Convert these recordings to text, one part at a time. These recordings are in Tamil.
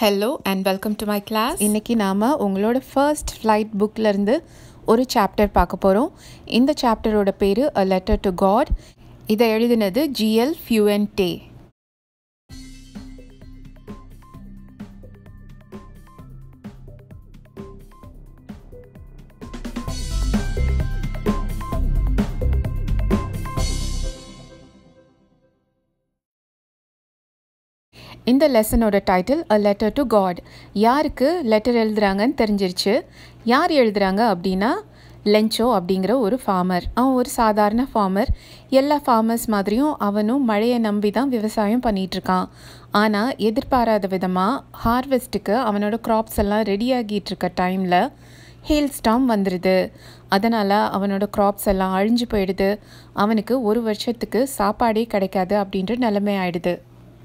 Hello and welcome to my class இன்றைக்கி நாம் உங்களோட ஃபர்ஸ்ட் ஃப்ளைட் புக்லேருந்து ஒரு சாப்டர் பார்க்க போகிறோம் இந்த சாப்டரோட பேர் அ லெட்டர் டு காட் இதை எழுதினது ஜிஎல் ஃபியூஎன் டே இந்த லெசனோட title a letter to God யாருக்கு லெட்டர் எழுதுகிறாங்கன்னு தெரிஞ்சிருச்சு யார் எழுதுகிறாங்க அப்படின்னா லென்ச்சோ அப்படிங்கிற ஒரு ஃபார்மர் அவன் ஒரு சாதாரண ஃபார்மர் எல்லா ஃபார்மர்ஸ் மாதிரியும் அவனும் மழையை நம்பி தான் விவசாயம் பண்ணிகிட்ருக்கான் ஆனால் எதிர்பாராத விதமாக ஹார்வெஸ்ட்டுக்கு அவனோட க்ராப்ஸ் எல்லாம் ரெடி ஆகிட்டு இருக்க டைமில் ஹெயில் ஸ்டாம் வந்துடுது அதனால் அவனோட க்ராப்ஸ் எல்லாம் அழிஞ்சு போயிடுது அவனுக்கு ஒரு வருஷத்துக்கு சாப்பாடே கிடைக்காது அப்படின்ற நிலைமை ஆயிடுது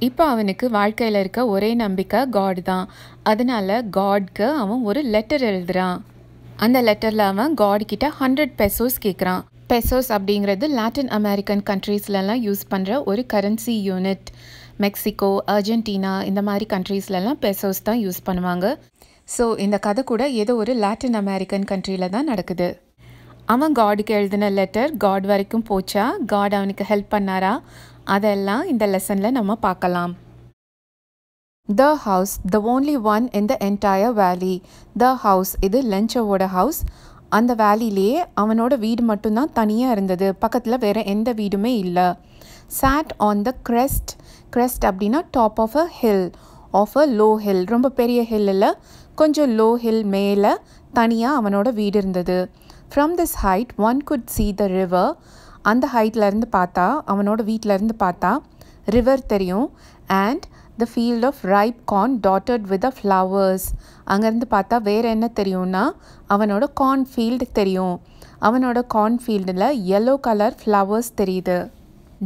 இப்போ அவனுக்கு வாழ்க்கையில் இருக்க ஒரே நம்பிக்கை காட் தான் அதனால் காட்க்கு அவன் ஒரு லெட்டர் எழுதுகிறான் அந்த லெட்டரில் அவன் காடு கிட்ட ஹண்ட்ரட் பெசோஸ் கேட்குறான் பெசோஸ் அப்படிங்கிறது லாட்டின் அமெரிக்கன் கண்ட்ரீஸ்லலாம் யூஸ் பண்ணுற ஒரு கரன்சி யூனிட் மெக்சிகோ அர்ஜென்டினா இந்த மாதிரி கண்ட்ரீஸ்லலாம் பெசோஸ் தான் யூஸ் பண்ணுவாங்க ஸோ இந்த கதை கூட ஏதோ ஒரு லாட்டின் அமெரிக்கன் கண்ட்ரியில் தான் நடக்குது அவன் காடுக்கு எழுதின லெட்டர் காட் வரைக்கும் போச்சா காட் அவனுக்கு ஹெல்ப் பண்ணாரா அதெல்லாம் இந்த லெசனில் நம்ம பார்க்கலாம் the house the only one in the entire valley the house இது லஞ்சவோட ஹவுஸ் அந்த வேலிலேயே அவனோட வீடு மட்டும்தான் தனியாக இருந்தது பக்கத்தில் வேறு எந்த வீடுமே இல்லை sat on the crest crest அப்படின்னா top of a hill of a low hill ரொம்ப பெரிய ஹில்லில் கொஞ்சம் லோ ஹில் மேலே தனியாக அவனோட வீடு இருந்தது from this height one could see the river அந்த ஹைட்லேருந்து பார்த்தா அவனோட வீட்டிலேருந்து பார்த்தா ரிவர் தெரியும் and the field of ripe corn dotted with the flowers அங்கேருந்து பார்த்தா வேறு என்ன தெரியும்னா அவனோட கார்ன் ஃபீல்டு தெரியும் அவனோட கார்ன் ஃபீல்டில் எல்லோ கலர் ஃப்ளவர்ஸ் தெரியுது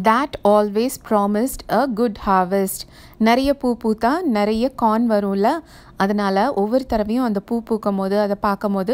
that always promised a good harvest நிறைய பூ பூத்தா நிறைய கார்ன் வரும்ல அதனால் ஒவ்வொரு தடவையும் அந்த பூ பூக்கும் போது அதை பார்க்கும் போது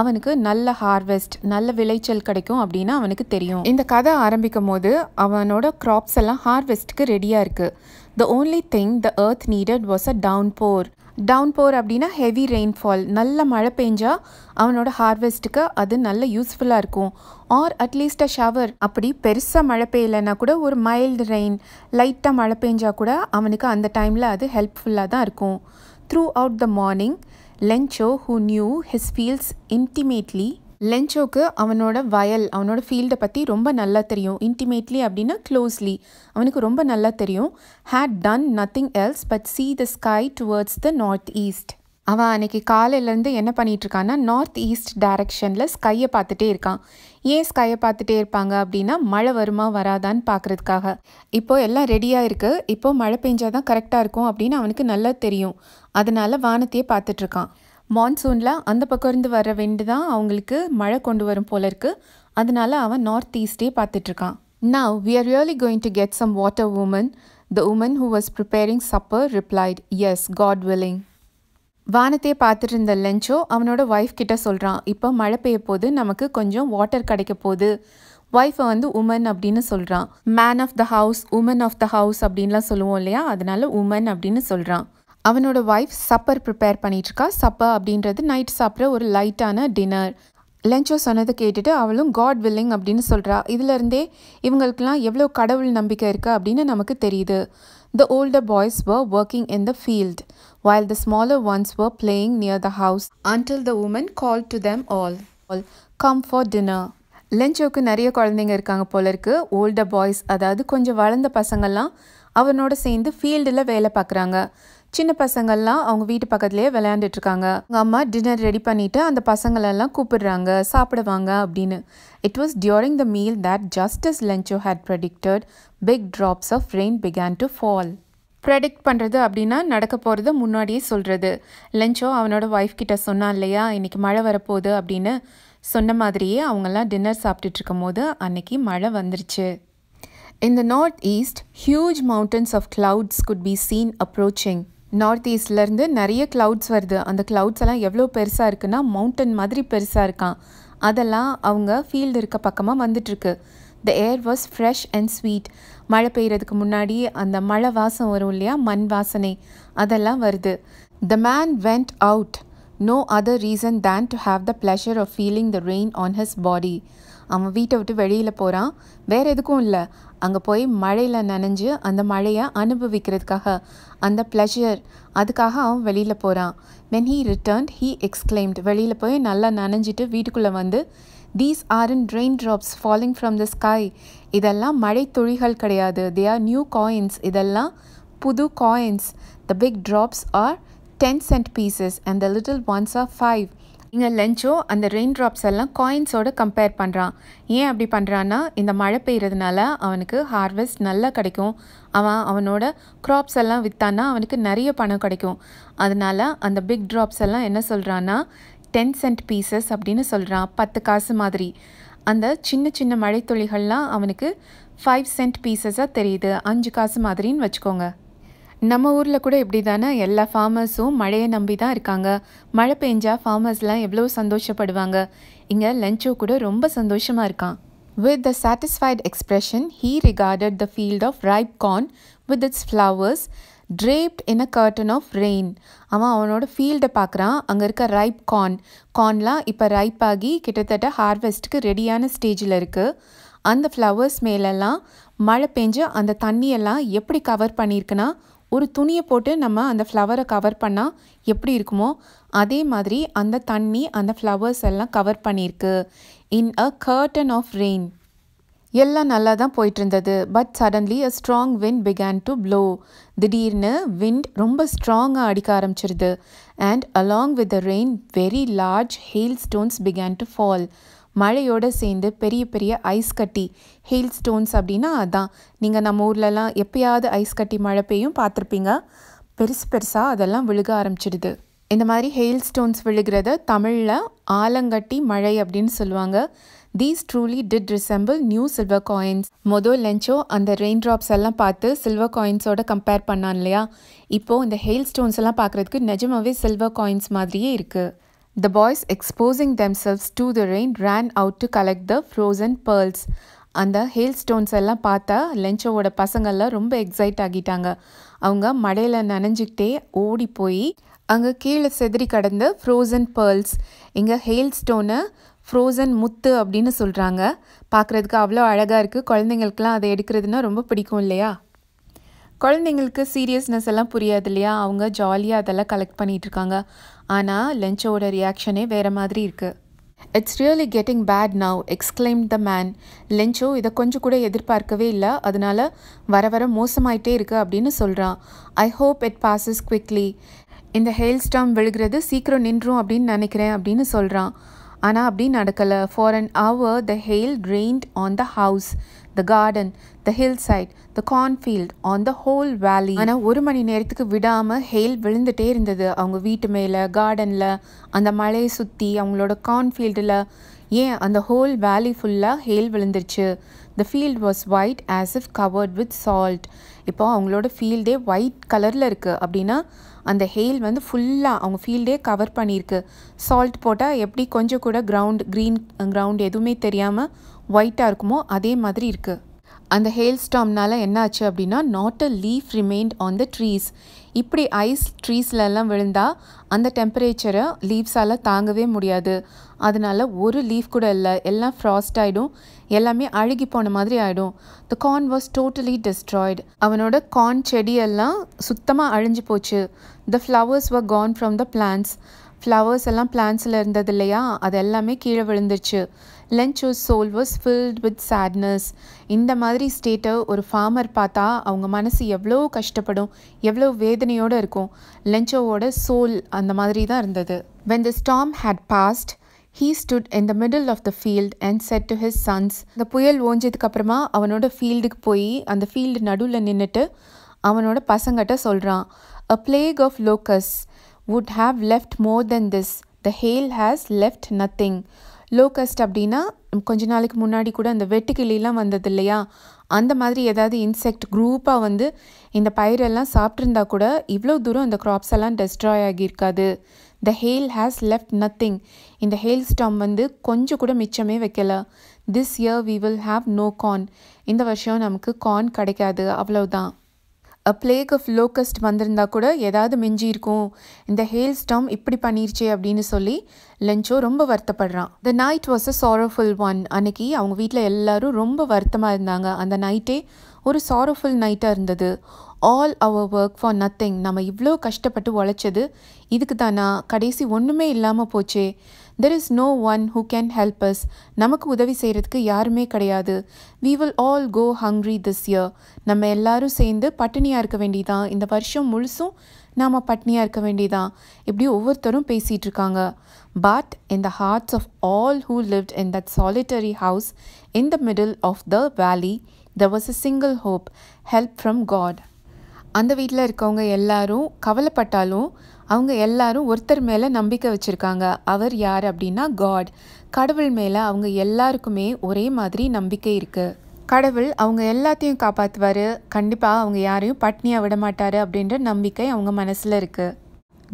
அவனுக்கு நல்ல ஹார்வெஸ்ட் நல்ல விளைச்சல் கிடைக்கும் அப்படின்னு அவனுக்கு தெரியும் இந்த கதை ஆரம்பிக்கும் போது அவனோட க்ராப்ஸ் எல்லாம் ஹார்வெஸ்ட்டுக்கு ரெடியாக இருக்குது the only thing the earth needed was a downpour downpour அப்படின்னா ஹெவி ரெயின்ஃபால் நல்ல மழை பெஞ்சால் அவனோட ஹார்வெஸ்ட்டுக்கு அது நல்ல யூஸ்ஃபுல்லாக இருக்கும் ஆர் அட்லீஸ்ட் அ ஷவர் அப்படி பெருசாக மழை பெய்யலைன்னா கூட ஒரு மைல்டு ரெயின் லைட்டாக மழை பெஞ்சால் கூட அவனுக்கு அந்த டைமில் அது ஹெல்ப்ஃபுல்லாக தான் இருக்கும் throughout the morning Lencho who knew his fields intimately லென்ச்சோக்கு அவனோட வயல் அவனோட ஃபீல்டை பற்றி ரொம்ப நல்லா தெரியும் இன்டிமேட்லி அப்படின்னா க்ளோஸ்லி அவனுக்கு ரொம்ப நல்லா தெரியும் had done nothing else but see the sky towards the north east அவன் அன்னைக்கு காலையிலேருந்து என்ன பண்ணிகிட்ருக்கான்னா நார்த் ஈஸ்ட் டைரக்ஷனில் ஸ்கையை பார்த்துட்டே இருக்கான் ஏன் ஸ்கையை பார்த்துட்டே இருப்பாங்க அப்படின்னா மழை வருமா வராதான்னு பார்க்குறதுக்காக இப்போது எல்லாம் ரெடியாக இருக்குது இப்போது மழை பெஞ்சாதான் தான் கரெக்டாக இருக்கும் அப்படின்னு அவனுக்கு நல்லா தெரியும் அதனால் வானத்தையே பார்த்துட்ருக்கான் மான்சூனில் அந்த பக்கம் இருந்து வர வெண்டு தான் அவங்களுக்கு மழை கொண்டு வரும் போல இருக்குது அதனால் அவன் நார்த் ஈஸ்டே பார்த்துட்ருக்கான் now we are really going to get some water woman the woman who was preparing supper replied yes God willing வானத்தையே பார்த்துட்டு இருந்த லஞ்சோ அவனோட ஒய்ஃப் கிட்ட சொல்கிறான் இப்போ மழை பெய்ய போது நமக்கு கொஞ்சம் வாட்டர் கிடைக்க போகுது ஒய்ஃபை வந்து உமன் அப்படின்னு சொல்கிறான் man of the house woman of the house அப்படின்லாம் சொல்லுவோம் இல்லையா அதனால உமன் அப்படின்னு சொல்கிறான் அவனோட ஒய்ஃப் சப்பர் ப்ரிப்பேர் பண்ணிட்டுருக்கா சப்பர் அப்படின்றது நைட் சாப்பிட்ற ஒரு லைட்டான டின்னர் லெஞ்சோ சொன்னதை கேட்டுட்டு அவளும் காட் வில்லிங் அப்படின்னு சொல்கிறா இதிலருந்தே இவங்களுக்கெல்லாம் எவ்வளோ கடவுள் நம்பிக்கை இருக்குது அப்படின்னு நமக்கு தெரியுது the older boys were working in the field while the smaller ones were playing near the house until the woman call to them all all come for dinner லெஞ்சோக்கு நிறைய குழந்தைங்க இருக்காங்க போல இருக்குது ஓல்டர் பாய்ஸ் அதாவது கொஞ்சம் வளர்ந்த பசங்கள்லாம் அவனோட சேர்ந்து ஃபீல்டில் வேலை பார்க்குறாங்க சின்ன பசங்கள்லாம் அவங்க வீட்டு பக்கத்துலேயே விளையாண்டுட்ருக்காங்க அவங்க அம்மா டின்னர் ரெடி பண்ணிவிட்டு அந்த பசங்களெல்லாம் கூப்பிடுறாங்க சாப்பிடுவாங்க அப்படின்னு it was during the meal that just as Lencho had predicted big drops of rain began to fall predict பண்ணுறது அப்படின்னா நடக்க போகிறது முன்னாடியே சொல்கிறது லஞ்சோ அவனோட ஒய்ஃப் கிட்ட சொன்னான் இல்லையா இன்றைக்கி மழை வரப்போகுது அப்படின்னு சொன்ன மாதிரியே அவங்கெல்லாம் டின்னர் சாப்பிட்டுட்ருக்கும் போது அன்னைக்கு மழை வந்துருச்சு இந்த north east huge mountains of clouds could be seen approaching north ஈஸ்ட்லேருந்து நிறைய க்ளவுட்ஸ் வருது அந்த கிளவுட்ஸ் எல்லாம் எவ்வளோ பெருசாக இருக்குன்னா மவுண்டன் மாதிரி பெருசாக இருக்கான் அதெல்லாம் அவங்க ஃபீல்டு இருக்க பக்கமாக வந்துட்டுருக்கு the air was fresh and sweet மழை பெய்கிறதுக்கு முன்னாடி அந்த மழை வாசம் வரும் இல்லையா மண் வாசனை அதெல்லாம் வருது the man went out no other reason than to have the pleasure of feeling the rain on his body அவன் வீட்டை விட்டு வெளியில் போகிறான் வேறு எதுக்கும் இல்லை அங்கே போய் மழையில் நனைஞ்சு அந்த மழையை அனுபவிக்கிறதுக்காக அந்த ப்ளஷர் அதுக்காக அவன் வெளியில் போகிறான் when he returned he exclaimed வெளியில் போய் நல்லா நனைஞ்சிட்டு வீட்டுக்குள்ளே வந்து these are in rain drops falling from the sky இதெல்லாம் மழை துளிகள் கிடையாது தே ஆர் நியூ காயின்ஸ் இதெல்லாம் புது coins the big drops are ten cent pieces and the little ones are five இங்கே லஞ்சோ அந்த ரெயின் ட்ராப்ஸ் எல்லாம் காயின்ஸோடு கம்பேர் பண்ணுறான் ஏன் அப்படி பண்ணுறான்னா இந்த மழை பெய்கிறதுனால அவனுக்கு ஹார்வெஸ்ட் நல்லா கிடைக்கும் அவன் அவனோட க்ராப்ஸ் எல்லாம் விற்றான்னா அவனுக்கு நிறைய பணம் கிடைக்கும் அதனால் அந்த பிக் ட்ராப்ஸ் எல்லாம் என்ன சொல்கிறான்னா டென் சென்ட் பீசஸ் அப்படின்னு சொல்கிறான் பத்து காசு மாதிரி அந்த சின்ன சின்ன மழைத்துளிகள்லாம் அவனுக்கு ஃபைவ் சென்ட் பீசஸாக தெரியுது அஞ்சு காசு மாதிரின்னு வச்சுக்கோங்க நம்ம ஊரில் கூட இப்படி தானே எல்லா ஃபார்மர்ஸும் மழையை நம்பி தான் இருக்காங்க மழை பெஞ்சால் ஃபார்மர்ஸ்லாம் எவ்வளோ சந்தோஷப்படுவாங்க இங்கே லஞ்சோ கூட ரொம்ப சந்தோஷமாக இருக்கான் with the satisfied expression he regarded the field of ripe corn with its flowers draped in a curtain of rain. அவன் அவனோட ஃபீல்டை பார்க்குறான் அங்கே இருக்க ரைப் கார்ன் கார்ன்லாம் இப்போ ரைப் ஆகி கிட்டத்தட்ட ஹார்வெஸ்ட்டுக்கு ரெடியான ஸ்டேஜில் இருக்குது அந்த ஃப்ளவர்ஸ் மேலெல்லாம் மழை பெஞ்சு அந்த தண்ணியெல்லாம் எப்படி கவர் பண்ணியிருக்குன்னா ஒரு துணியை போட்டு நம்ம அந்த ஃப்ளவரை கவர் பண்ணால் எப்படி இருக்குமோ அதே மாதிரி அந்த தண்ணி அந்த ஃப்ளவர்ஸ் எல்லாம் கவர் பண்ணியிருக்கு in a curtain of rain எல்லாம் நல்லா தான் போயிட்டு இருந்தது but suddenly a strong wind began to blow திடீர்னு விண்ட் ரொம்ப ஸ்ட்ராங்காக அடிக்க ஆரம்பிச்சிருது and along with the rain very large hailstones began to fall மழையோடு சேர்ந்து பெரிய பெரிய ஐஸ் கட்டி ஹெயில் ஸ்டோன்ஸ் அப்படின்னா அதான் நீங்கள் நம்ம ஊர்லலாம் எப்பயாவது ஐஸ் கட்டி மழை பெய்யும் பார்த்துருப்பீங்க பெருசு பெருசாக அதெல்லாம் விழுக ஆரம்பிச்சிடுது இந்த மாதிரி ஹெயில் ஸ்டோன்ஸ் விழுகிறத தமிழில் ஆலங்கட்டி மழை அப்படின்னு சொல்லுவாங்க these truly did resemble new silver coins மொதல் லெஞ்சோ அந்த ரெயின் ட்ராப்ஸ் எல்லாம் பார்த்து சில்வர் காயின்ஸோட கம்பேர் பண்ணான் இல்லையா இப்போது இந்த ஹெயில் ஸ்டோன்ஸ் எல்லாம் பார்க்குறதுக்கு நிஜமாவே சில்வர் காயின்ஸ் மாதிரியே இருக்குது The boys, exposing themselves to the rain, ran out to collect the frozen pearls. அந்த ஹேல் ஸ்டோன்ஸ் எல்லாம் பார்த்தா லெஞ்சோவோட பசங்கள்லாம் ரொம்ப எக்ஸைட் ஆகிட்டாங்க அவங்க மடையில் நனைஞ்சிக்கிட்டே ஓடி போய் அங்கே கீழே செதறி கடந்த ஃப்ரோசன் பேர்ல்ஸ் இங்கே ஹேல் ஸ்டோனை ஃப்ரோசன் முத்து அப்படின்னு சொல்கிறாங்க பார்க்குறதுக்கு அவ்வளோ அழகாக இருக்குது குழந்தைங்களுக்குலாம் அதை எடுக்கிறதுனா ரொம்ப பிடிக்கும் இல்லையா குழந்தைங்களுக்கு சீரியஸ்னஸ் எல்லாம் புரியாது இல்லையா அவங்க ஜாலியாக அதெல்லாம் கலெக்ட் பண்ணிகிட்ருக்காங்க ஆனால் லென்ச்சோட ரியாக்ஷனே வேறு மாதிரி இருக்குது it's really getting bad now exclaim the man Lencho இதை கொஞ்சம் கூட எதிர்பார்க்கவே இல்லை அதனால் வர வர மோசமாயிட்டே இருக்குது அப்படின்னு சொல்கிறான் I hope it passes quickly இந்த ஹெயில் ஸ்டாம் விழுகிறது சீக்கிரம் நின்றும் அப்படின்னு நினைக்கிறேன் அப்படின்னு சொல்கிறான் ஆனால் அப்படி நடக்கலை for an hour the hail rained on the house the garden the hillside the cornfield on the whole valley. ஆனால் ஒரு மணி நேரத்துக்கு விடாமல் ஹெயில் விழுந்துட்டே இருந்தது அவங்க வீட்டு மேலே கார்டனில் அந்த மலையை சுற்றி அவங்களோட கார்ன்ஃபீல்டில் ஏன் அந்த ஹோல் வேலி ஃபுல்லாக ஹெயில் விழுந்துருச்சு the field was white as if covered with salt இப்போ அவங்களோட ஃபீல்டே ஒயிட் கலரில் இருக்குது அப்படின்னா அந்த ஹெயில் வந்து ஃபுல்லாக அவங்க ஃபீல்டே கவர் பண்ணியிருக்கு சால்ட் போட்டால் எப்படி கொஞ்சம் கூட கிரவுண்ட் க்ரீன் கிரவுண்ட் எதுவுமே தெரியாமல் ஒயிட்டாக இருக்குமோ அதே மாதிரி இருக்குது அந்த ஹேல் ஸ்டாம்னால் என்னாச்சு அப்படின்னா not a leaf remained on the trees இப்படி ஐஸ் ட்ரீஸ்லெல்லாம் விழுந்தால் அந்த டெம்பரேச்சரை லீவ்ஸால் தாங்கவே முடியாது அதனால் ஒரு லீஃப் கூட இல்லை எல்லாம் ஃப்ராஸ்ட் ஆகிடும் எல்லாமே அழுகி போன மாதிரி ஆகிடும் the corn was totally destroyed அவனோட கார்ன் செடியெல்லாம் சுத்தமாக அழிஞ்சு போச்சு the flowers were gone from the plants flowers எல்லாம் பிளான்ஸில் இருந்தது இல்லையா அது எல்லாமே கீழே விழுந்துருச்சு Lencho's soul was filled with sadness இந்த மாதிரி ஸ்டேட்டை ஒரு ஃபார்மர் பார்த்தா அவங்க மனசு எவ்வளோ கஷ்டப்படும் எவ்வளோ வேதனையோடு இருக்கும் லென்ச்சோவோட சோல் அந்த மாதிரி தான் இருந்தது when the storm had passed he stood in the middle of the field and said to his sons இந்த புயல் ஓஞ்சதுக்கு அப்புறமா அவனோட ஃபீல்டுக்கு போய் அந்த ஃபீல்டு நடுவில் நின்றுட்டு அவனோட பசங்கிட்ட சொல்கிறான் a plague of locusts would have left more than this the hail has left nothing locust அப்படின்னா கொஞ்ச நாளைக்கு முன்னாடி கூட அந்த வெட்டுக்கிளிலாம் வந்தது இல்லையா அந்த மாதிரி ஏதாவது இன்செக்ட் குரூப்பாக வந்து இந்த பயிரெல்லாம் சாப்பிட்ருந்தா கூட இவ்வளோ தூரம் இந்த க்ராப்ஸ் எல்லாம் டெஸ்ட்ராய் ஆகியிருக்காது the hail has left nothing இந்த ஹேல் ஸ்டாம் வந்து கொஞ்சம் கூட மிச்சமே வைக்கலை this year we will have no corn இந்த வருஷம் நமக்கு கார்ன் கிடைக்காது அவ்வளோதான் அ பிளேக் ஆஃப் லோக்கஸ்ட் வந்திருந்தா கூட ஏதாவது மிஞ்சி இருக்கும் இந்த ஹேல் ஸ்டாம் இப்படி பண்ணிருச்சே அப்படின்னு சொல்லி லென்ச்சோ ரொம்ப வருத்தப்படுறான் the night was a sorrowful one அன்னைக்கு அவங்க வீட்டில் எல்லாரும் ரொம்ப வருத்தமாக இருந்தாங்க அந்த நைட்டே ஒரு சாரோஃபுல் நைட்டாக இருந்தது all our work for nothing நம்ம இவ்வளோ கஷ்டப்பட்டு உழைச்சது இதுக்கு தானா கடைசி ஒன்றுமே இல்லாமல் போச்சே there is no one who can help us நமக்கு உதவி செய்கிறதுக்கு யாருமே கிடையாது we will all go hungry this year நம்ம எல்லாரும் சேர்ந்து பட்டினியாக இருக்க வேண்டியதான் இந்த வருஷம் முழுசும் நாம் பட்னியாக இருக்க வேண்டியதான் இப்படி ஒவ்வொருத்தரும் பேசிகிட்டு இருக்காங்க but in the hearts of all who lived in that solitary house in the middle of the valley there was a single hope help from God அந்த வீட்டில் இருக்கவங்க எல்லாரும் கவலைப்பட்டாலும் அவங்க எல்லாரும் ஒருத்தர் மேலே நம்பிக்கை வச்சுருக்காங்க அவர் யார் அப்படின்னா காட் கடவுள் மேலே அவங்க எல்லாருக்குமே ஒரே மாதிரி நம்பிக்கை இருக்குது கடவுள் அவங்க எல்லாத்தையும் காப்பாற்றுவார் கண்டிப்பாக அவங்க யாரையும் பட்னியாக விட மாட்டார் அப்படின்ற நம்பிக்கை அவங்க மனசில் இருக்குது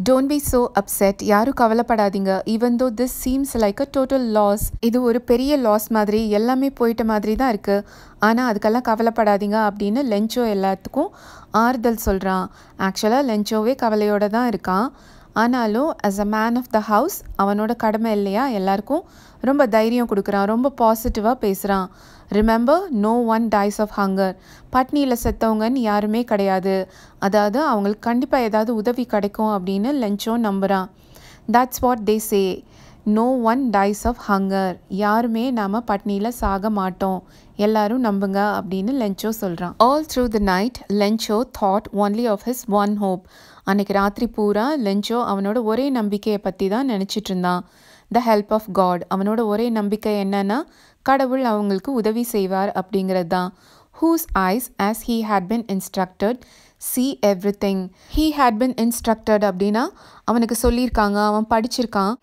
டோன்ட் பி சோ அப்செட் யாரும் கவலைப்படாதீங்க even though this seems like a total loss இது ஒரு பெரிய லாஸ் மாதிரி எல்லாமே போயிட்ட மாதிரி தான் இருக்குது ஆனால் அதுக்கெல்லாம் கவலைப்படாதீங்க அப்படின்னு லெஞ்சோ எல்லாத்துக்கும் ஆறுதல் சொல்கிறான் ஆக்சுவலாக லெஞ்சோவே கவலையோடு தான் இருக்கான் ஆனாலும் as a man of the house அவனோட கடமை இல்லையா எல்லாருக்கும் ரொம்ப தைரியம் கொடுக்குறான் ரொம்ப பாசிட்டிவாக பேசுகிறான் remember no one dies of hunger பட்னியில் செத்தவங்கன்னு யாருமே கிடையாது அதாவது அவங்களுக்கு கண்டிப்பாக ஏதாவது உதவி கிடைக்கும் அப்படின்னு லஞ்சம் நம்புகிறான் that's what they say no one dies of hunger யாருமே நாம் பட்னியில் சாக மாட்டோம் எல்லாரும் நம்புங்க அப்படின்னு லென்ச்சோ சொல்கிறான் all through the night Lencho thought only of his one hope அன்றைக்கி ராத்திரி பூரா லென்ச்சோ அவனோட ஒரே நம்பிக்கையை பற்றி தான் நினச்சிட்டு இருந்தான் த ஹெல்ப் ஆஃப் காட் அவனோட ஒரே நம்பிக்கை என்னன்னா கடவுள் அவங்களுக்கு உதவி செய்வார் அப்படிங்கிறது தான் whose eyes as he had been instructed see everything he had been instructed அப்படின்னா அவனுக்கு சொல்லியிருக்காங்க அவன் படிச்சிருக்கான்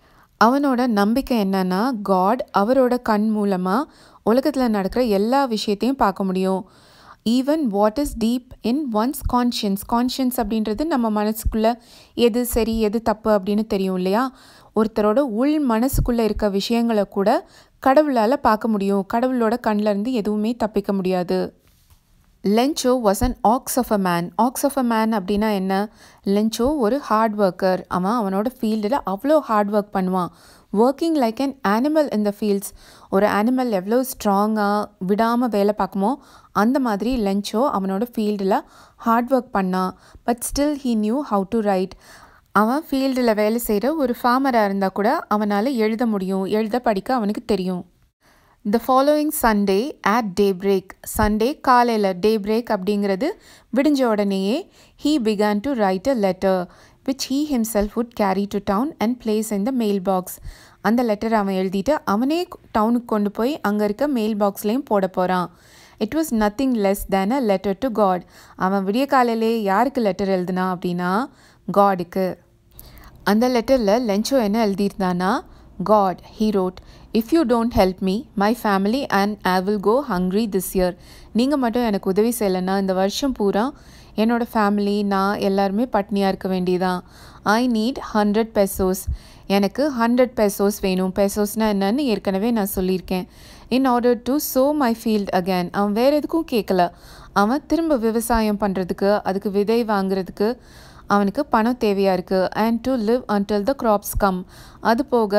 அவனோட நம்பிக்கை என்னன்னா காட் அவரோட கண் மூலமாக உலகத்தில் நடக்கிற எல்லா விஷயத்தையும் பார்க்க முடியும் even what is deep in one's conscience conscience அப்படின்றது நம்ம மனசுக்குள்ளே எது சரி எது தப்பு அப்படின்னு தெரியும் இல்லையா ஒருத்தரோட உள் மனசுக்குள்ளே இருக்க விஷயங்களை கூட கடவுளால் பார்க்க முடியும் கடவுளோட கண்ணிலேருந்து எதுவுமே தப்பிக்க முடியாது Lencho was an ox of a man ox of a man அப்படின்னா என்ன லென்ச்சோ ஒரு ஹார்ட் ஒர்க்கர் அவன் அவனோட ஃபீல்டில் அவ்வளோ ஹார்ட் ஒர்க் பண்ணுவான் ஒர்க்கிங் லைக் அன் ஆனிமல் இந்த ஃபீல்ட்ஸ் ஒரு ஆனிமல் எவ்வளோ ஸ்ட்ராங்காக விடாமல் வேலை பார்க்குமோ அந்த மாதிரி லென்ச்சோ அவனோட ஃபீல்டில் ஹார்ட் ஒர்க் பண்ணான் but still he knew how to write அவன் ஃபீல்டில் வேலை செய்கிற ஒரு ஃபார்மராக இருந்தால் கூட அவனால் எழுத முடியும் எழுத படிக்க அவனுக்கு தெரியும் the following Sunday at daybreak Sunday காலையில் டே பிரேக் அப்படிங்கிறது விடிஞ்ச உடனேயே he began to write a letter which he himself would carry to town and place in the mail box அந்த லெட்டர் அவன் எழுதிட்டு அவனே டவுனுக்கு கொண்டு போய் அங்கே இருக்க மெயில் பாக்ஸ்லேயும் போட போகிறான் it was nothing less than a letter to God அவன் விடிய காலையிலே யாருக்கு லெட்டர் எழுதுனா அப்படின்னா காடுக்கு அந்த லெட்டரில் லென்ச்சோ என்ன எழுதியிருந்தானா God he wrote if you don't help me my family and I will go hungry this year நீங்கள் மட்டும் எனக்கு உதவி செய்யலைன்னா இந்த வருஷம் பூரா என்னோடய ஃபேமிலி நான் எல்லாருமே பட்னியாக இருக்க வேண்டியதான் ஐ நீட் ஹண்ட்ரட் பெசோஸ் எனக்கு ஹண்ட்ரட் பெசோஸ் வேணும் பெசோஸ்னால் என்னன்னு ஏற்கனவே நான் சொல்லியிருக்கேன் in order to sow my field again அவன் வேறு எதுக்கும் கேட்கல அவன் திரும்ப விவசாயம் பண்ணுறதுக்கு அதுக்கு விதை வாங்குறதுக்கு அவனுக்கு பணம் தேவையாக இருக்குது and to live until the crops come அது போக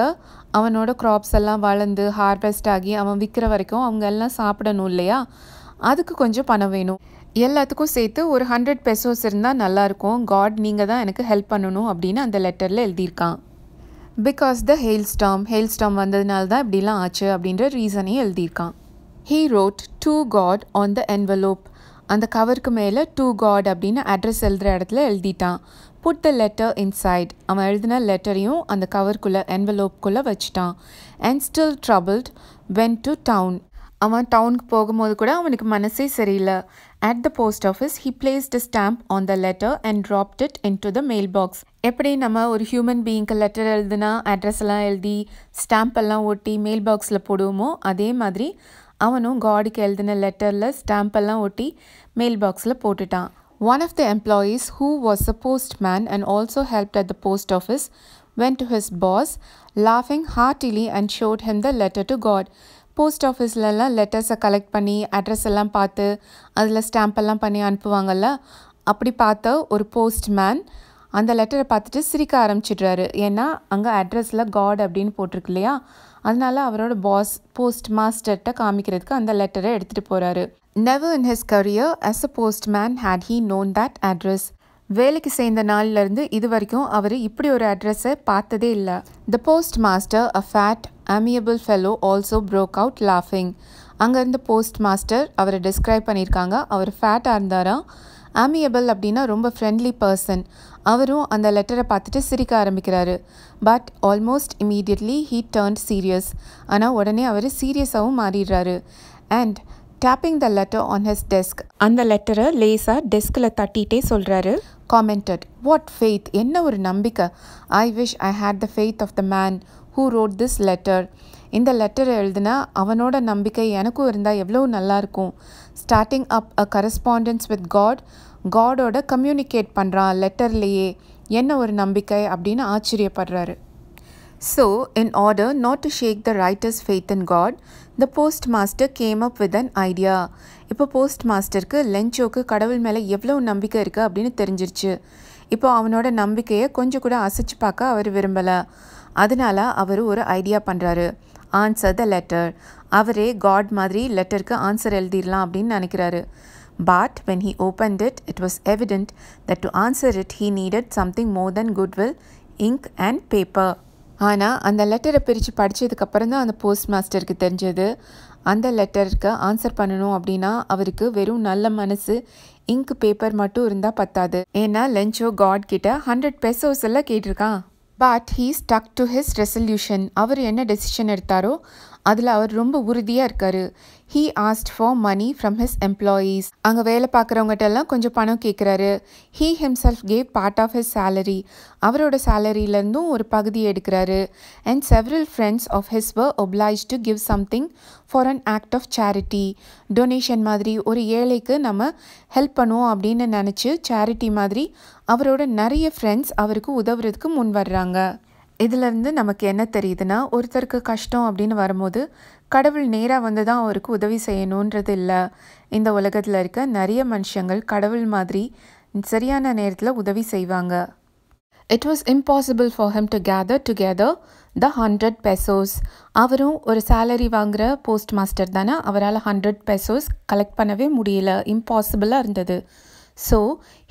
அவனோட க்ராப்ஸ் எல்லாம் வளர்ந்து ஹார்வெஸ்ட் ஆகி அவன் விற்கிற வரைக்கும் அவங்க எல்லாம் சாப்பிடணும் இல்லையா அதுக்கு கொஞ்சம் பணம் வேணும் எல்லாத்துக்கும் சேர்த்து ஒரு ஹண்ட்ரட் பெசோஸ் இருந்தால் நல்லாயிருக்கும் காட் நீங்கள் தான் எனக்கு ஹெல்ப் பண்ணணும் அப்படின்னு அந்த லெட்டரில் எழுதியிருக்கான் because the hail storm hail storm வந்ததுனால தான் இப்படிலாம் ஆச்சு அப்படின்ற ரீசனையும் எழுதியிருக்கான் he wrote to God on the envelope அந்த கவருக்கு மேலே டூ காட் அப்படின்னு அட்ரஸ் எழுதுகிற இடத்துல எழுதிட்டான் புட் த லெட்டர் இன்சைட் அவன் எழுதின லெட்டரையும் அந்த கவருக்குள்ளே என்வலோப்குள்ளே வச்சுட்டான் and still troubled went to town அவன் டவுனுக்கு போகும்போது கூட அவனுக்கு மனசே சரியில்லை at the post office he placed stamp on the letter and dropped it into the mail box எப்படி நம்ம ஒரு ஹியூமன் பீயிங்க்கு லெட்டர் எழுதுனா அட்ரஸ் எல்லாம் எழுதி ஸ்டாம்ப் எல்லாம் ஒட்டி மெயில் பாக்ஸில் போடுவோமோ அதே மாதிரி அவனும் காடுக்கு எழுதின லெட்டரில் ஸ்டாம்பெல்லாம் ஒட்டி மெயில் பாக்ஸில் போட்டுட்டான் one of the employees who was a postman and also help at the post office went to his boss லாஃபிங் heartily and showed him the letter to God post ஆஃபீஸ்லலாம் லெட்டர்ஸை கலெக்ட் பண்ணி அட்ரஸ் எல்லாம் பார்த்து அதில் ஸ்டாம்பெல்லாம் பண்ணி அனுப்புவாங்கள்ல அப்படி பார்த்த ஒரு போஸ்ட் மேன் அந்த லெட்டரை பார்த்துட்டு சிரிக்க ஆரம்பிச்சிடுறாரு ஏன்னா அங்கே அட்ரஸில் காட் அப்படின்னு போட்டிருக்கு இல்லையா அதனால அவரோட பாஸ் போஸ்ட் மாஸ்டர்கிட்ட காமிக்கிறதுக்கு அந்த லெட்டரை எடுத்துகிட்டு போகிறாரு never in his career as a postman had he known that address வேலைக்கு சேர்ந்த நாள்லேருந்து இது வரைக்கும் அவர் இப்படி ஒரு அட்ரஸை பார்த்ததே இல்லை the post postmaster a fat amiable fellow also broke out லாஃபிங் அங்கேருந்து போஸ்ட் மாஸ்டர் அவரை டிஸ்கிரைப் பண்ணியிருக்காங்க அவர் ஃபேட்டாக இருந்தாராம் அமியபிள் அப்படின்னா ரொம்ப ஃப்ரெண்ட்லி பர்சன் அவரும் அந்த லெட்டரை பார்த்துட்டு சிரிக்க ஆரம்பிக்கிறாரு but almost immediately he turned serious ஆனால் உடனே அவர் சீரியஸாகவும் மாறிடுறாரு and tapping the letter on his desk அந்த லெட்டரை லேஸாக டெஸ்கில் தட்டிகிட்டே சொல்கிறாரு காமெண்டட் வாட் ஃபெய்த் என்ன ஒரு நம்பிக்கை I wish I had the faith of the man who wrote this letter இந்த லெட்டர் எழுதுனா அவனோட நம்பிக்கை எனக்கும் இருந்தால் எவ்வளோ நல்லாயிருக்கும் starting up a correspondence with God காடோட கம்யூனிகேட் பண்ணுறான் லெட்டர்லேயே என்ன ஒரு நம்பிக்கை அப்படின்னு ஆச்சரியப்படுறாரு so in order not to shake the writer's faith in God the post postmaster came up with an idea இப்போ போஸ்ட் மாஸ்டருக்கு லெஞ்சோக்கு கடவுள் மேலே எவ்வளோ நம்பிக்கை இருக்குது அப்படின்னு தெரிஞ்சிருச்சு இப்போ அவனோட நம்பிக்கையை கொஞ்சம் கூட அசைச்சு பார்க்க அவர் விரும்பலை அதனால் அவர் ஒரு ஐடியா பண்ணுறாரு ஆன்சர் த லெட்டர் அவரே காட் மாதிரி லெட்டருக்கு ஆன்சர் எழுதிடலாம் அப்படின்னு நினைக்கிறாரு But when he opened it, it was evident that to answer it he needed something more than goodwill, ink and paper. ஆனால் அந்த லெட்டரை பிரித்து படித்ததுக்கப்புறம் தான் அந்த போஸ்ட் மாஸ்டருக்கு தெரிஞ்சது அந்த லெட்டருக்கு ஆன்சர் பண்ணணும் அப்படின்னா அவருக்கு வெறும் நல்ல மனசு இங்க் பேப்பர் மட்டும் இருந்தால் பத்தாது ஏன்னா லென்ச்சோ காட் கிட்ட ஹண்ட்ரட் பெசோஸ் எல்லாம் கேட்டிருக்கான் but he stuck to his resolution அவர் என்ன டெசிஷன் எடுத்தாரோ அதில் அவர் ரொம்ப உறுதியாக இருக்கார் he asked for money from his employees அங்கே வேலை பார்க்குறவங்ககிட்ட எல்லாம் கொஞ்சம் பணம் கேட்குறாரு he himself gave part of his salary அவரோட சேலரியிலேருந்தும் ஒரு பகுதி எடுக்கிறாரு and several friends of his were obliged to give something for an act of charity donation மாதிரி ஒரு ஏழைக்கு நம்ம ஹெல்ப் பண்ணுவோம் அப்படின்னு நினச்சி சேரிட்டி மாதிரி அவரோட நிறைய ஃப்ரெண்ட்ஸ் அவருக்கு உதவுறதுக்கு முன் வர்றாங்க இதிலேருந்து நமக்கு என்ன தெரியுதுன்னா ஒருத்தருக்கு கஷ்டம் அப்படின்னு வரும்போது கடவுள் நேராக வந்து தான் அவருக்கு உதவி செய்யணுன்றது இல்லை இந்த உலகத்தில் இருக்க நிறைய மனுஷங்கள் கடவுள் மாதிரி சரியான நேரத்தில் உதவி செய்வாங்க it was impossible for him to gather together the hundred pesos அவரும் ஒரு சேலரி வாங்குகிற போஸ்ட் மாஸ்டர் தானே அவரால் ஹண்ட்ரட் பெசோஸ் கலெக்ட் பண்ணவே முடியல இம்பாசிபிளாக இருந்தது so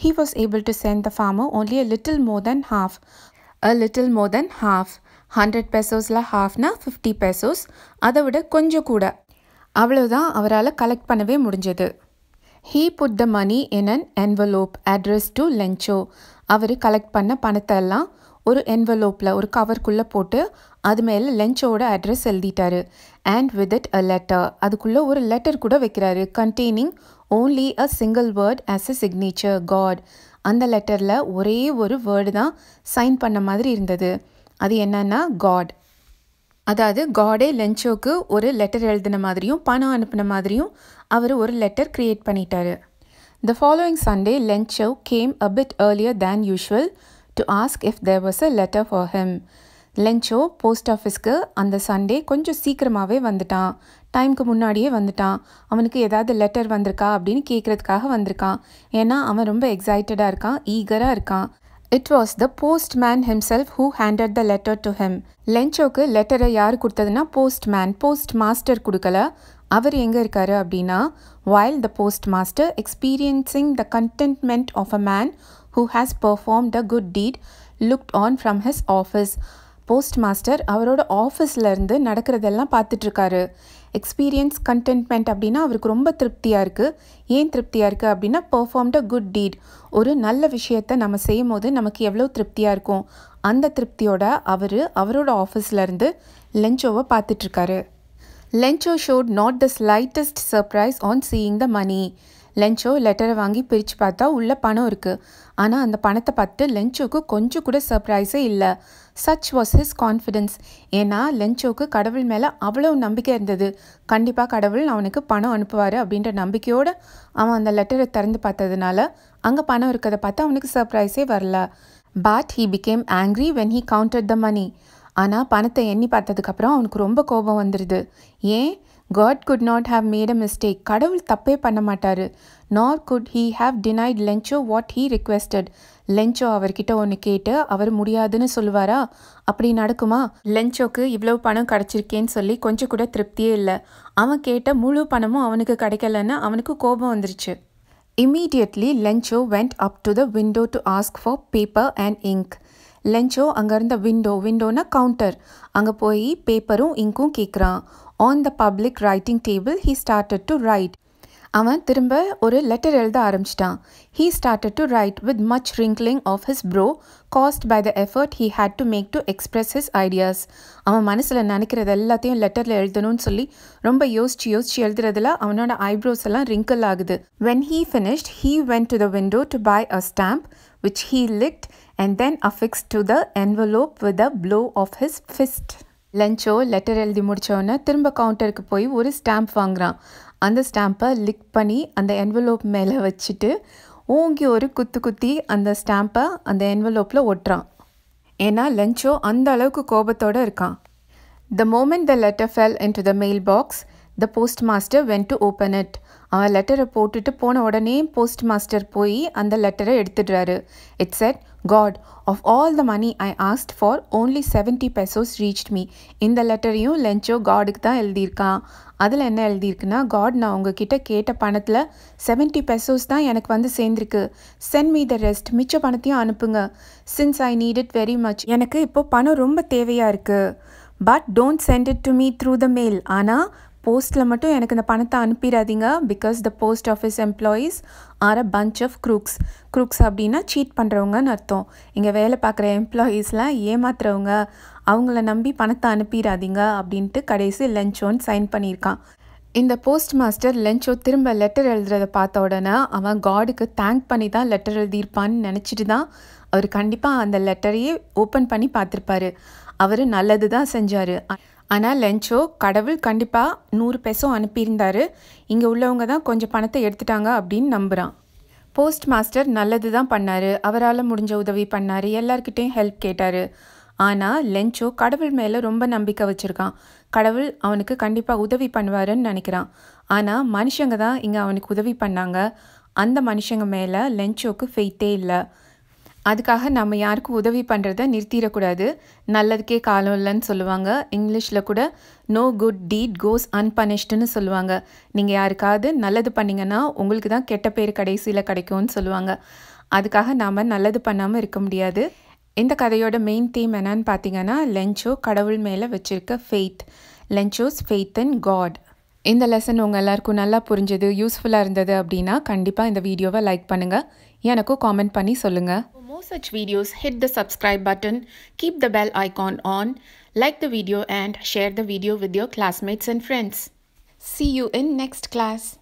he was able to send the farmer only a little more than half a little more than half hundred பெசோஸில் ஹாஃப்னா ஃபிஃப்டி பெசோஸ் அதை விட கொஞ்சம் கூட அவ்வளோதான் அவரால் கலெக்ட் பண்ணவே முடிஞ்சது he put the money in an envelope address to Lencho அவர் கலெக்ட் பண்ண பணத்தை எல்லாம் ஒரு என்வலோப்பில் ஒரு கவர்க்குள்ளே போட்டு அது மேலே லென்ச்சோட அட்ரஸ் எழுதிட்டாரு and with it a letter அதுக்குள்ளே ஒரு லெட்டர் கூட வைக்கிறாரு containing only a single word as a signature God அந்த லெட்டரில் ஒரே ஒரு வேர்டு தான் சைன் பண்ண மாதிரி இருந்தது அது என்னன்னா காட் அதாவது காடே லென்ச்சோக்கு ஒரு லெட்டர் எழுதின மாதிரியும் பணம் அனுப்பின மாதிரியும் அவர் ஒரு லெட்டர் க்ரியேட் பண்ணிட்டார் the following Sunday Lencho came a bit earlier than usual to ask if there was a letter for him Lencho post ஆஃபீஸ்க்கு அந்த சண்டே கொஞ்சம் சீக்கிரமாகவே வந்துட்டான் டைமுக்கு முன்னாடியே வந்துட்டான் அவனுக்கு ஏதாவது லெட்டர் வந்திருக்கா அப்படின்னு கேட்குறதுக்காக வந்திருக்கான் ஏன்னா அவன் ரொம்ப எக்ஸைட்டடாக இருக்கான் ஈகராக இருக்கான் it was the postman himself who handed the letter to him லென்ச்சோக்கு லெட்டரை யார் கொடுத்ததுன்னா போஸ்ட் மேன் போஸ்ட் மாஸ்டர் கொடுக்கல அவர் எங்கே இருக்காரு அப்படின்னா while the post postmaster experiencing the contentment of a man who has perform the good deed looked on from his office postmaster அவரோட ஆஃபீஸ்லேருந்து நடக்கிறதெல்லாம் பார்த்துட்ருக்காரு எக்ஸ்பீரியன்ஸ் கண்டென்ட்மெண்ட் அப்படின்னா அவருக்கு ரொம்ப திருப்தியாக இருக்குது ஏன் திருப்தியாக இருக்குது அப்படின்னா பெர்ஃபார்ம்ட் அ குட் டீட் ஒரு நல்ல விஷயத்தை நம்ம செய்யும் போது நமக்கு எவ்வளோ திருப்தியாக இருக்கும் அந்த திருப்தியோட அவர் அவரோட ஆஃபீஸ்லேருந்து லெஞ்சோவை பார்த்துட்ருக்காரு Lencho showed not the slightest surprise on seeing the money Lencho லெட்டரை வாங்கி பிரித்து பார்த்தா உள்ளே பணம் இருக்குது ஆனால் அந்த பணத்தை பார்த்து லெஞ்சோக்கு கொஞ்சம் கூட சர்ப்ரைஸே இல்லை சச் வாஸ் ஹிஸ் கான்ஃபிடென்ஸ் ஏன்னா லென்ச்சோக்கு கடவுள் மேலே அவ்வளோ நம்பிக்கை இருந்தது கண்டிப்பாக கடவுள் அவனுக்கு பணம் அனுப்புவார் அப்படின்ற நம்பிக்கையோடு அவன் அந்த லெட்டரை திறந்து பார்த்ததுனால அங்கே பணம் இருக்கிறத பார்த்து அவனுக்கு சர்ப்ரைஸே வரல but he became angry when he counted the money ஆனால் பணத்தை எண்ணி பார்த்ததுக்கப்புறம் அவனுக்கு ரொம்ப கோபம் வந்துடுது ஏன் God could not have made a mistake கடவுள் தப்பே பண்ண மாட்டார் nor could he have denied Lencho what he requested Lencho அவர்கிட்ட ஒன்று கேட்டு அவர் முடியாதுன்னு சொல்லுவாரா அப்படி நடக்குமா லெஞ்சோக்கு இவ்வளோ பணம் கிடச்சிருக்கேன்னு சொல்லி கொஞ்சம் கூட திருப்தியே இல்லை அவன் கேட்ட முழு பணமும் அவனுக்கு கிடைக்கலன்னு அவனுக்கு கோபம் வந்துருச்சு immediately Lencho went up to the window to ask for paper and ink Lencho அங்கே இருந்த விண்டோ விண்டோனா கவுண்டர் அங்கே போய் பேப்பரும் இங்கும் கேட்குறான் on the public writing table he started to write அவன் திரும்ப ஒரு லெட்டர் எழுத ஆரம்பிச்சிட்டான் he started to write with much wrinkling of his brow caused by the effort he had to make to express his ideas அவன் மனசில் நினைக்கிறது எல்லாத்தையும் லெட்டரில் எழுதணும்னு சொல்லி ரொம்ப யோசிச்சு யோசிச்சு எழுதுறதுல அவனோட ஐப்ரோஸ் எல்லாம் ரிங்கிள் ஆகுது when he finished he went to the window to buy a stamp which he licked and then affixed to the envelope with a blow of his fist Lencho letter எழுதி முடித்தவொன்னே திரும்ப கவுண்டருக்கு போய் ஒரு ஸ்டாம்ப் வாங்குகிறான் அந்த ஸ்டாம்ப்பை லிக் பண்ணி அந்த என்வலோப் மேலே வச்சுட்டு ஓங்கி ஒரு குத்து குத்தி அந்த ஸ்டாம்ப்பை அந்த என்வலோப்பில் ஒட்டுறான் ஏன்னா லஞ்சோ அந்த அளவுக்கு கோபத்தோடு இருக்கான் the moment the letter fell into the mail box the post master went to open it அவன் லெட்டரை போட்டுட்டு போன உடனே போஸ்ட் மாஸ்டர் போய் அந்த லெட்டரை எடுத்துடுறாரு இட்ஸ் எட் God of all the money I asked for only seventy pesos reached me இந்த லெட்டரையும் லஞ்சோ காடுக்கு தான் எழுதியிருக்கான் அதில் என்ன எழுதியிருக்குன்னா காட் நான் உங்ககிட்ட கேட்ட பணத்தில் செவன்டி பெசோஸ் தான் எனக்கு வந்து சேர்ந்துருக்கு சென்ட் மீ த ரெஸ்ட் மிச்ச பணத்தையும் அனுப்புங்க since I need it very much எனக்கு இப்போது பணம் ரொம்ப தேவையாக இருக்குது but don't send it to me through the mail ஆனால் போஸ்ட்டில் மட்டும் எனக்கு இந்த பணத்தை அனுப்பிடாதீங்க because the post office employees are a bunch of crooks crooks அப்படின்னா சீட் பண்ணுறவங்கன்னு அர்த்தம் இங்கே வேலை பார்க்குற எம்ப்ளாயீஸ்லாம் ஏமாத்துறவங்க அவங்கள நம்பி பணத்தை அனுப்பிடாதீங்க அப்படின்ட்டு கடைசி லஞ்சோன்னு சைன் பண்ணியிருக்கான் இந்த போஸ்ட் மாஸ்டர் லென்ச்சோ திரும்ப லெட்டர் எழுதுறதை பார்த்த உடனே அவன் காடுக்கு தேங்க் பண்ணி தான் லெட்டர் எழுதியிருப்பான்னு நினச்சிட்டு தான் அவர் கண்டிப்பாக அந்த லெட்டரையே ஓப்பன் பண்ணி பார்த்துருப்பாரு அவர் நல்லது தான் செஞ்சார் ஆனால் லஞ்சோ கடவுள் கண்டிப்பாக நூறு பெசோ அனுப்பியிருந்தார் இங்கே உள்ளவங்க தான் கொஞ்சம் பணத்தை எடுத்துட்டாங்க அப்படின்னு நம்புகிறான் போஸ்ட் மாஸ்டர் நல்லது தான் பண்ணார் அவரால் முடிஞ்ச உதவி பண்ணார் எல்லார்கிட்டேயும் ஹெல்ப் கேட்டார் ஆனால் லெஞ்சோ கடவுள் மேலே ரொம்ப நம்பிக்கை வச்சுருக்கான் கடவுள் அவனுக்கு கண்டிப்பாக உதவி பண்ணுவாருன்னு நினைக்கிறான் ஆனால் மனுஷங்க தான் இங்கே அவனுக்கு உதவி பண்ணாங்க அந்த மனுஷங்க மேலே லெஞ்சோக்கு ஃபெய்த்தே இல்லை அதுக்காக நம்ம யாருக்கும் உதவி பண்ணுறத நிறுத்திடக்கூடாது நல்லதுக்கே காலம் இல்லைன்னு சொல்லுவாங்க இங்கிலீஷில் கூட நோ குட் டீட் கோஸ் அன்பனிஷ்டுன்னு சொல்லுவாங்க நீங்கள் யாருக்காவது நல்லது பண்ணிங்கன்னா உங்களுக்கு தான் கெட்ட பேர் கடைசியில் கிடைக்கும்னு சொல்லுவாங்க அதுக்காக நாம் நல்லது பண்ணாமல் இருக்க முடியாது இந்த கதையோட மெயின் தீம் என்னன்னு பார்த்தீங்கன்னா லென்ச்சோ கடவுள் மேலே வச்சுருக்க faith Lencho's faith and God இந்த லெசன் உங்கள் எல்லாருக்கும் நல்லா புரிஞ்சது யூஸ்ஃபுல்லாக இருந்தது அப்படின்னா கண்டிப்பாக இந்த வீடியோவை லைக் பண்ணுங்கள் எனக்கும் காமெண்ட் பண்ணி சொல்லுங்கள் more such videos, hit the subscribe button, keep the bell icon on, like the video and share the video with your classmates and friends. See you in next class.